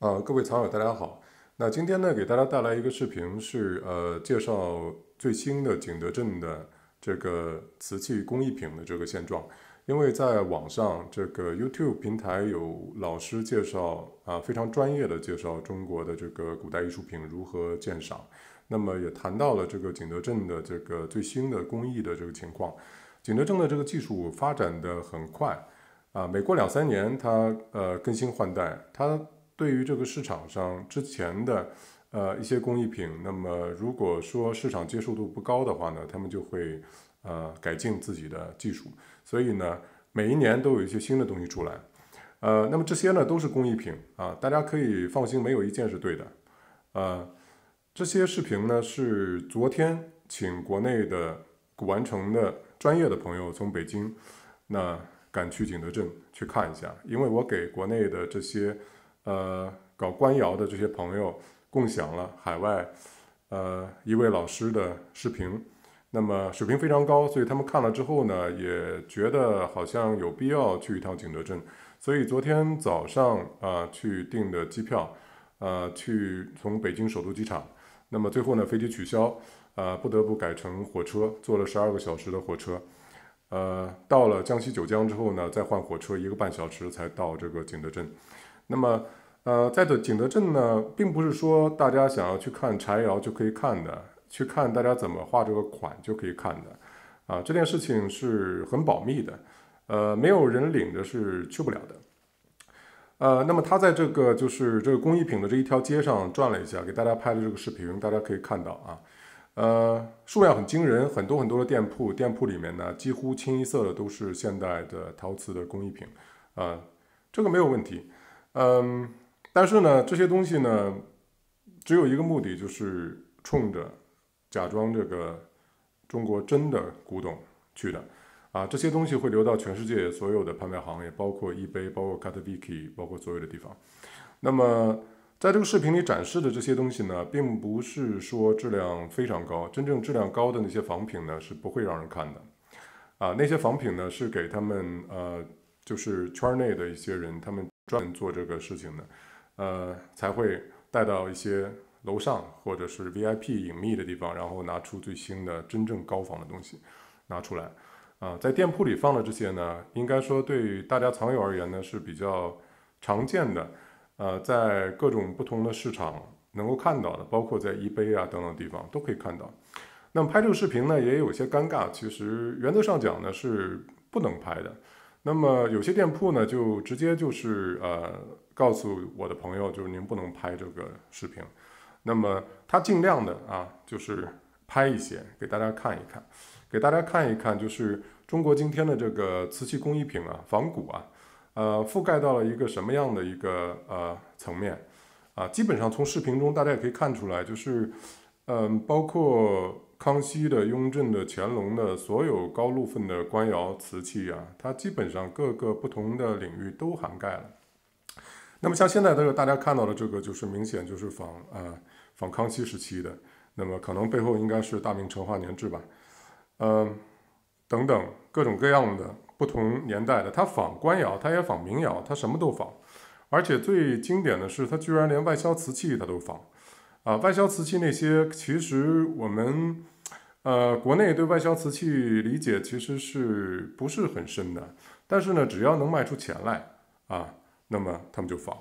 呃，各位藏友，大家好。那今天呢，给大家带来一个视频，是呃介绍最新的景德镇的这个瓷器工艺品的这个现状。因为在网上这个 YouTube 平台有老师介绍啊，非常专业的介绍中国的这个古代艺术品如何鉴赏。那么也谈到了这个景德镇的这个最新的工艺的这个情况。景德镇的这个技术发展的很快啊，每过两三年它呃更新换代它。对于这个市场上之前的呃一些工艺品，那么如果说市场接受度不高的话呢，他们就会呃改进自己的技术，所以呢每一年都有一些新的东西出来，呃，那么这些呢都是工艺品啊，大家可以放心，没有一件是对的。呃，这些视频呢是昨天请国内的古玩城的专业的朋友从北京那赶去景德镇去看一下，因为我给国内的这些。呃，搞官窑的这些朋友共享了海外，呃，一位老师的视频，那么水平非常高，所以他们看了之后呢，也觉得好像有必要去一趟景德镇。所以昨天早上啊，去订的机票，呃，去从北京首都机场，那么最后呢，飞机取消，呃，不得不改成火车，坐了十二个小时的火车，呃，到了江西九江之后呢，再换火车，一个半小时才到这个景德镇。那么，呃，在的景德镇呢，并不是说大家想要去看柴窑就可以看的，去看大家怎么画这个款就可以看的，啊，这件事情是很保密的，呃，没有人领着是去不了的，呃，那么他在这个就是这个工艺品的这一条街上转了一下，给大家拍的这个视频，大家可以看到啊，呃，数量很惊人，很多很多的店铺，店铺里面呢几乎清一色的都是现代的陶瓷的工艺品，啊，这个没有问题。嗯，但是呢，这些东西呢，只有一个目的，就是冲着假装这个中国真的古董去的啊。这些东西会流到全世界所有的拍卖行业，包括 eBay，包括 k a t v i k i 包括所有的地方。那么在这个视频里展示的这些东西呢，并不是说质量非常高，真正质量高的那些仿品呢是不会让人看的啊。那些仿品呢，是给他们呃，就是圈内的一些人他们。专门做这个事情的，呃，才会带到一些楼上或者是 VIP 隐秘的地方，然后拿出最新的真正高仿的东西拿出来。啊，在店铺里放的这些呢，应该说对大家藏友而言呢是比较常见的，呃，在各种不同的市场能够看到的，包括在易杯啊等等地方都可以看到。那么拍这个视频呢，也有些尴尬，其实原则上讲呢是不能拍的。那么有些店铺呢，就直接就是呃告诉我的朋友，就是您不能拍这个视频。那么他尽量的啊，就是拍一些给大家看一看，给大家看一看，就是中国今天的这个瓷器工艺品啊，仿古啊，呃，覆盖到了一个什么样的一个呃层面啊？基本上从视频中大家也可以看出来，就是嗯，包括。康熙的、雍正的、乾隆的所有高禄分的官窑瓷器啊，它基本上各个不同的领域都涵盖了。那么像现在这个大家看到的这个，就是明显就是仿啊仿康熙时期的。那么可能背后应该是大明成化年制吧，嗯，等等各种各样的不同年代的，它仿官窑，它也仿民窑，它什么都仿。而且最经典的是，它居然连外销瓷器它都仿。啊，外销瓷器那些，其实我们，呃，国内对外销瓷器理解其实是不是很深的？但是呢，只要能卖出钱来啊，那么他们就仿。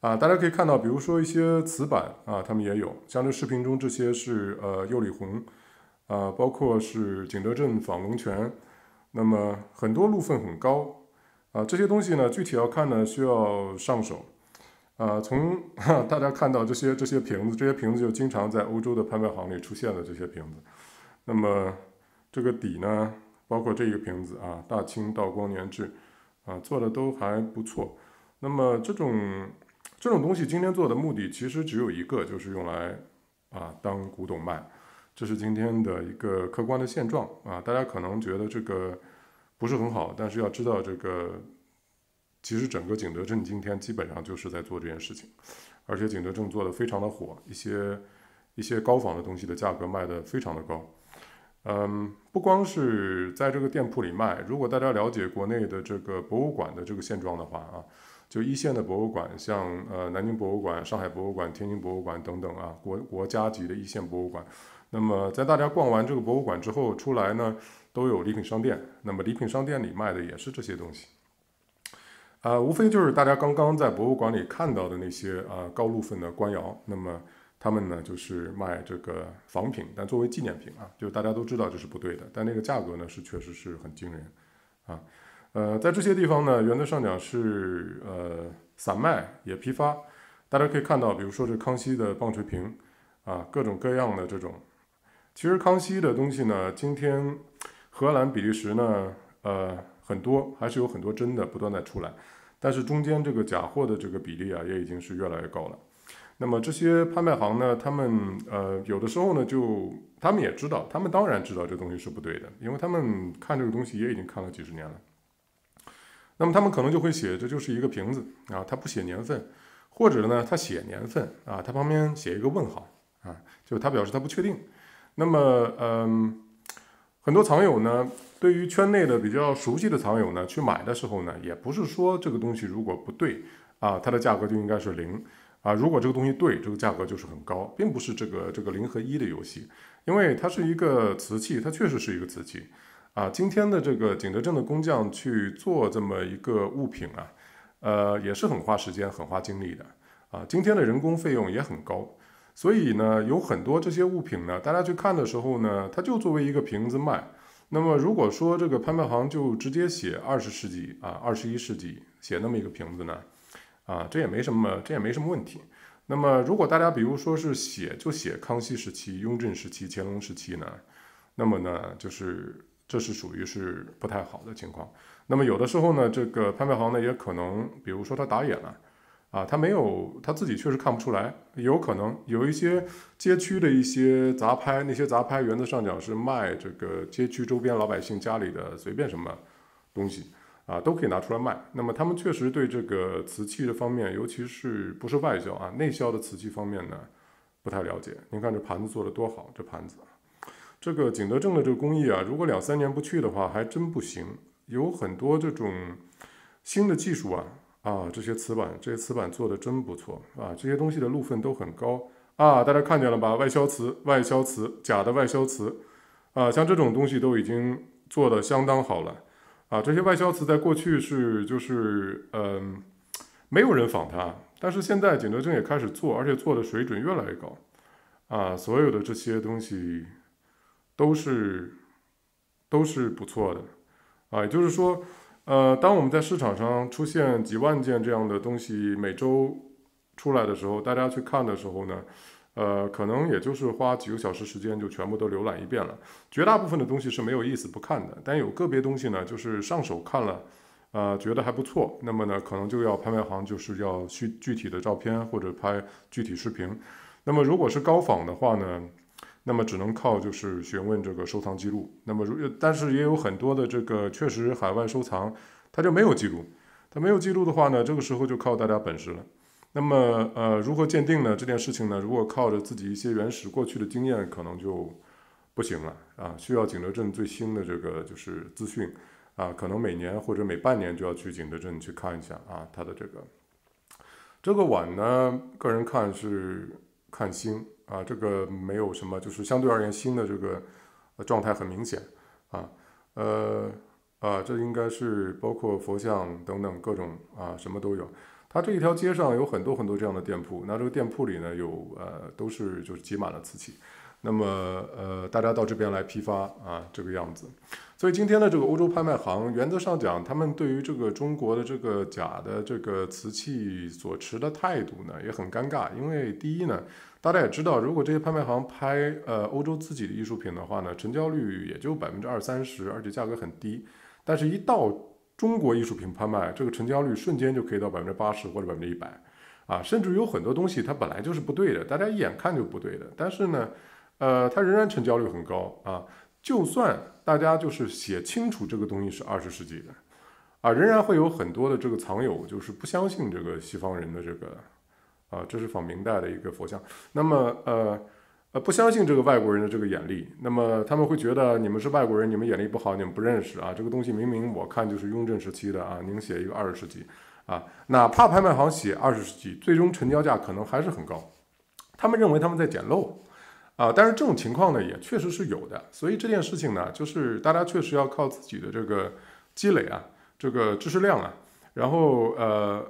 啊，大家可以看到，比如说一些瓷板啊，他们也有，像这视频中这些是呃釉里红，啊，包括是景德镇仿龙泉，那么很多路份很高啊，这些东西呢，具体要看呢，需要上手。啊，从 大家看到这些这些瓶子，这些瓶子就经常在欧洲的拍卖行里出现了这些瓶子。那么这个底呢，包括这一个瓶子啊，大清道光年制啊，做的都还不错。那么这种这种东西，今天做的目的其实只有一个，就是用来啊当古董卖。这是今天的一个客观的现状啊，大家可能觉得这个不是很好，但是要知道这个。其实整个景德镇今天基本上就是在做这件事情，而且景德镇做的非常的火，一些一些高仿的东西的价格卖的非常的高，嗯，不光是在这个店铺里卖，如果大家了解国内的这个博物馆的这个现状的话啊，就一线的博物馆，像呃南京博物馆、上海博物馆、天津博物馆等等啊，国国家级的一线博物馆，那么在大家逛完这个博物馆之后出来呢，都有礼品商店，那么礼品商店里卖的也是这些东西。呃，无非就是大家刚刚在博物馆里看到的那些呃高露分的官窑，那么他们呢就是卖这个仿品，但作为纪念品啊，就大家都知道这是不对的，但那个价格呢是确实是很惊人，啊，呃，在这些地方呢，原则上讲是呃散卖也批发，大家可以看到，比如说这康熙的棒槌瓶啊，各种各样的这种，其实康熙的东西呢，今天荷兰、比利时呢，呃。很多还是有很多真的不断在出来，但是中间这个假货的这个比例啊，也已经是越来越高了。那么这些拍卖行呢，他们呃有的时候呢，就他们也知道，他们当然知道这东西是不对的，因为他们看这个东西也已经看了几十年了。那么他们可能就会写这就是一个瓶子啊，他不写年份，或者呢他写年份啊，他旁边写一个问号啊，就他表示他不确定。那么呃很多藏友呢。对于圈内的比较熟悉的藏友呢，去买的时候呢，也不是说这个东西如果不对啊，它的价格就应该是零啊；如果这个东西对，这个价格就是很高，并不是这个这个零和一的游戏，因为它是一个瓷器，它确实是一个瓷器啊。今天的这个景德镇的工匠去做这么一个物品啊，呃，也是很花时间、很花精力的啊。今天的人工费用也很高，所以呢，有很多这些物品呢，大家去看的时候呢，它就作为一个瓶子卖。那么如果说这个拍卖行就直接写二十世纪啊，二十一世纪写那么一个瓶子呢，啊，这也没什么，这也没什么问题。那么如果大家比如说是写就写康熙时期、雍正时期、乾隆时期呢，那么呢就是这是属于是不太好的情况。那么有的时候呢，这个拍卖行呢也可能，比如说他打野了。啊，他没有他自己确实看不出来，有可能有一些街区的一些杂拍，那些杂拍原则上讲是卖这个街区周边老百姓家里的随便什么东西啊，都可以拿出来卖。那么他们确实对这个瓷器的方面，尤其是不是外销啊，内销的瓷器方面呢，不太了解。您看这盘子做的多好，这盘子，这个景德镇的这个工艺啊，如果两三年不去的话，还真不行，有很多这种新的技术啊。啊，这些瓷板，这些瓷板做的真不错啊！这些东西的路分都很高啊！大家看见了吧？外销瓷，外销瓷，假的外销瓷，啊，像这种东西都已经做的相当好了啊！这些外销瓷在过去是就是嗯，没有人仿它，但是现在景德镇也开始做，而且做的水准越来越高啊！所有的这些东西都是都是不错的啊，也就是说。呃，当我们在市场上出现几万件这样的东西每周出来的时候，大家去看的时候呢，呃，可能也就是花几个小时时间就全部都浏览一遍了。绝大部分的东西是没有意思不看的，但有个别东西呢，就是上手看了，呃，觉得还不错，那么呢，可能就要拍卖行就是要需具体的照片或者拍具体视频。那么如果是高仿的话呢？那么只能靠就是询问这个收藏记录。那么如但是也有很多的这个确实海外收藏，它就没有记录。它没有记录的话呢，这个时候就靠大家本事了。那么呃，如何鉴定呢？这件事情呢，如果靠着自己一些原始过去的经验，可能就不行了啊。需要景德镇最新的这个就是资讯啊，可能每年或者每半年就要去景德镇去看一下啊，它的这个这个碗呢，个人看是看星啊，这个没有什么，就是相对而言新的这个状态很明显啊，呃啊，这应该是包括佛像等等各种啊，什么都有。它这一条街上有很多很多这样的店铺，那这个店铺里呢有呃都是就是挤满了瓷器。那么，呃，大家到这边来批发啊，这个样子。所以今天的这个欧洲拍卖行，原则上讲，他们对于这个中国的这个假的这个瓷器所持的态度呢，也很尴尬。因为第一呢，大家也知道，如果这些拍卖行拍呃欧洲自己的艺术品的话呢，成交率也就百分之二三十，而且价格很低。但是，一到中国艺术品拍卖，这个成交率瞬间就可以到百分之八十或者百分之一百啊，甚至有很多东西它本来就是不对的，大家一眼看就不对的。但是呢，呃，它仍然成交率很高啊！就算大家就是写清楚这个东西是二十世纪的，啊，仍然会有很多的这个藏友就是不相信这个西方人的这个，啊，这是仿明代的一个佛像。那么，呃，呃，不相信这个外国人的这个眼力，那么他们会觉得你们是外国人，你们眼力不好，你们不认识啊！这个东西明明我看就是雍正时期的啊，你们写一个二十世纪，啊，哪怕拍卖行写二十世纪，最终成交价可能还是很高。他们认为他们在捡漏。啊，但是这种情况呢，也确实是有的，所以这件事情呢，就是大家确实要靠自己的这个积累啊，这个知识量啊，然后呃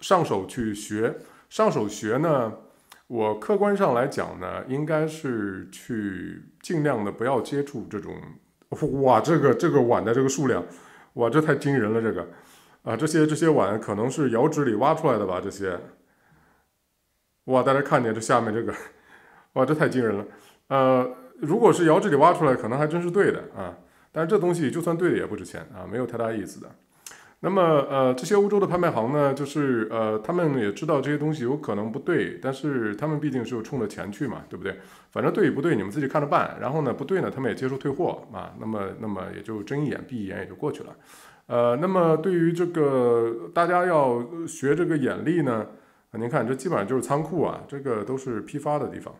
上手去学，上手学呢，我客观上来讲呢，应该是去尽量的不要接触这种，哇，这个这个碗的这个数量，哇，这太惊人了，这个，啊，这些这些碗可能是窑址里挖出来的吧，这些，哇，大家看见这下面这个。哇，这太惊人了，呃，如果是窑这里挖出来，可能还真是对的啊。但是这东西就算对的也不值钱啊，没有太大意思的。那么，呃，这些欧洲的拍卖行呢，就是呃，他们也知道这些东西有可能不对，但是他们毕竟是冲着钱去嘛，对不对？反正对与不对，你们自己看着办。然后呢，不对呢，他们也接受退货啊。那么，那么也就睁一眼闭一眼，也就过去了。呃，那么对于这个大家要学这个眼力呢，您看这基本上就是仓库啊，这个都是批发的地方。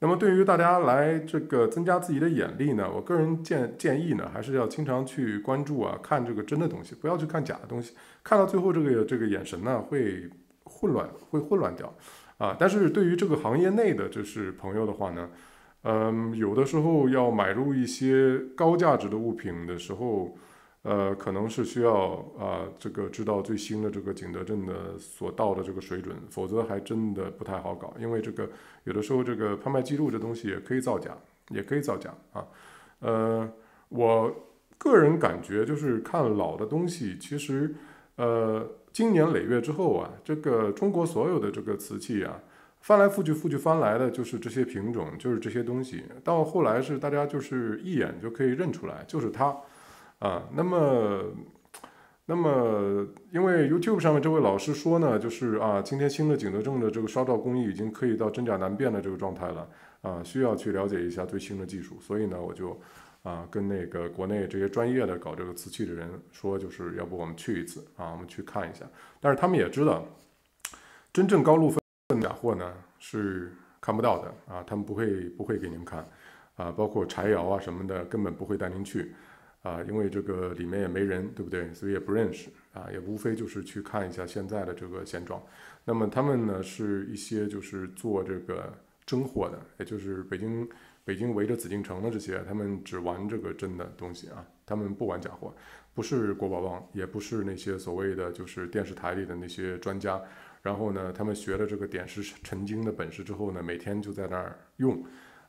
那么对于大家来这个增加自己的眼力呢，我个人建建议呢，还是要经常去关注啊，看这个真的东西，不要去看假的东西，看到最后这个这个眼神呢会混乱，会混乱掉啊。但是对于这个行业内的就是朋友的话呢，嗯，有的时候要买入一些高价值的物品的时候。呃，可能是需要啊，这个知道最新的这个景德镇的所到的这个水准，否则还真的不太好搞。因为这个有的时候这个拍卖记录这东西也可以造假，也可以造假啊。呃，我个人感觉就是看老的东西，其实呃，经年累月之后啊，这个中国所有的这个瓷器啊，翻来覆去、覆去翻来的就是这些品种，就是这些东西，到后来是大家就是一眼就可以认出来，就是它。啊，那么，那么，因为 YouTube 上面这位老师说呢，就是啊，今天新的景德镇的这个烧造工艺已经可以到真假难辨的这个状态了啊，需要去了解一下最新的技术。所以呢，我就啊跟那个国内这些专业的搞这个瓷器的人说，就是要不我们去一次啊，我们去看一下。但是他们也知道，真正高露分假货呢是看不到的啊，他们不会不会给您看啊，包括柴窑啊什么的，根本不会带您去。啊，因为这个里面也没人，对不对？所以也不认识啊，也无非就是去看一下现在的这个现状。那么他们呢，是一些就是做这个真货的，也就是北京北京围着紫禁城的这些，他们只玩这个真的东西啊，他们不玩假货，不是国宝网，也不是那些所谓的就是电视台里的那些专家。然后呢，他们学了这个点石成金的本事之后呢，每天就在那儿用。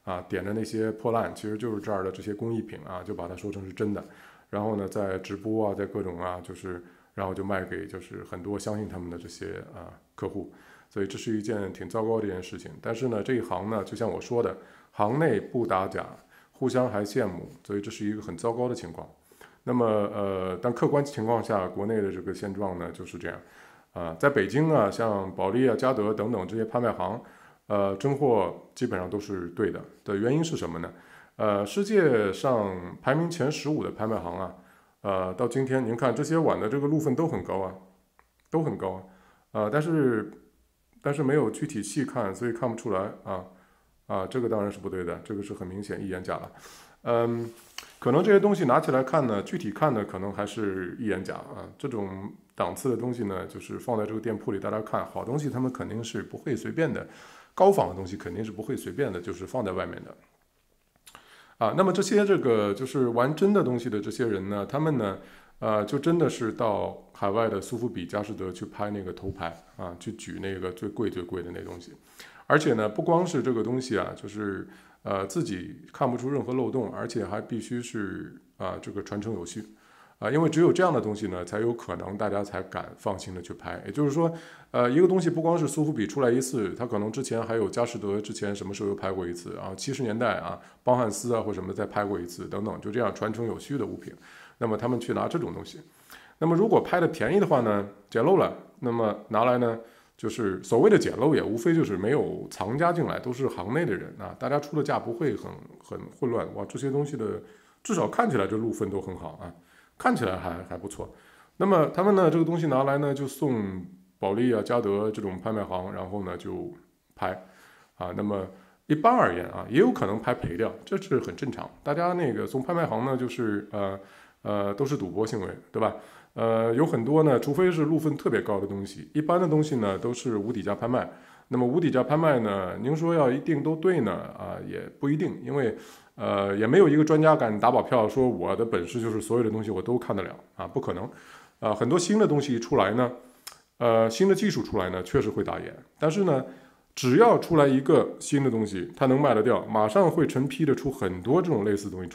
啊，点着那些破烂其实就是这儿的这些工艺品啊，就把它说成是真的，然后呢，在直播啊，在各种啊，就是，然后就卖给就是很多相信他们的这些啊客户，所以这是一件挺糟糕的一件事情。但是呢，这一行呢，就像我说的，行内不打假，互相还羡慕，所以这是一个很糟糕的情况。那么，呃，但客观情况下，国内的这个现状呢就是这样，啊，在北京啊，像保利啊、嘉德等等这些拍卖行。呃，真货基本上都是对的，的原因是什么呢？呃，世界上排名前十五的拍卖行啊，呃，到今天您看这些碗的这个路分都很高啊，都很高啊，但是但是没有具体细看，所以看不出来啊啊，这个当然是不对的，这个是很明显一眼假了，嗯，可能这些东西拿起来看呢，具体看呢，可能还是一眼假啊，这种档次的东西呢，就是放在这个店铺里，大家看好东西，他们肯定是不会随便的。高仿的东西肯定是不会随便的，就是放在外面的，啊，那么这些这个就是玩真的东西的这些人呢，他们呢，呃，就真的是到海外的苏富比、佳士得去拍那个头牌啊，去举那个最贵、最贵的那东西，而且呢，不光是这个东西啊，就是呃自己看不出任何漏洞，而且还必须是啊这个传承有序。啊，因为只有这样的东西呢，才有可能大家才敢放心的去拍。也就是说，呃，一个东西不光是苏富比出来一次，它可能之前还有佳士得之前什么时候又拍过一次，啊？七十年代啊，邦汉斯啊或什么再拍过一次等等，就这样传承有序的物品。那么他们去拿这种东西，那么如果拍的便宜的话呢，捡漏了，那么拿来呢，就是所谓的捡漏，也无非就是没有藏家进来，都是行内的人啊，大家出的价不会很很混乱。哇，这些东西的至少看起来这路分都很好啊。看起来还还不错，那么他们呢？这个东西拿来呢，就送保利啊、嘉德这种拍卖行，然后呢就拍啊。那么一般而言啊，也有可能拍赔掉，这是很正常。大家那个从拍卖行呢，就是呃呃都是赌博行为，对吧？呃，有很多呢，除非是路分特别高的东西，一般的东西呢都是无底价拍卖。那么无底价拍卖呢，您说要一定都对呢啊，也不一定，因为。呃，也没有一个专家敢打保票说我的本事就是所有的东西我都看得了啊，不可能。呃，很多新的东西一出来呢，呃，新的技术出来呢，确实会打眼。但是呢，只要出来一个新的东西，它能卖得掉，马上会成批的出很多这种类似的东西。